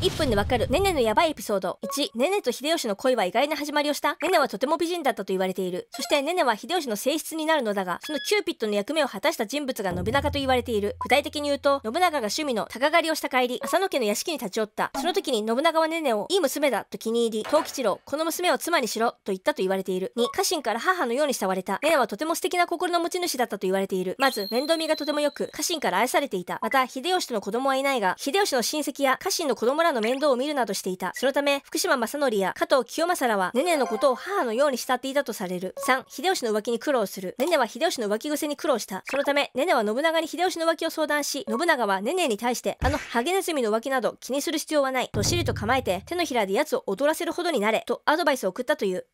1分でわかるねねのやばいエピソード1ねねと秀吉の恋は意外な始まりをしたねねはとても美人だったと言われているそしてねねは秀吉の性質になるのだがそのキューピッドの役目を果たした人物が信長と言われている具体的に言うと信長が趣味の鷹狩りをした帰り浅野家の屋敷に立ち寄ったその時に信長はねねをいい娘だと気に入り藤吉郎この娘を妻にしろと言ったと言われている2家臣から母のように慕われたねねはとても素敵な心の持ち主だったと言われているまず面倒見がとても良く家臣から愛されていたまた秀吉との子供はいないが秀吉の親戚や家臣の子供ららの面倒を見るなどしていた。そのため、福島正則や加藤清正らは、ねねのことを母のように慕っていたとされる。3、秀吉の浮気に苦労する。ネネは秀吉の浮気癖に苦労した。そのため、ネネは信長に秀吉の浮気を相談し、信長はねねに対して、あのハゲネズミの浮気など気にする必要はない、どっしりと構えて、手のひらで奴を踊らせるほどになれ、とアドバイスを送ったという。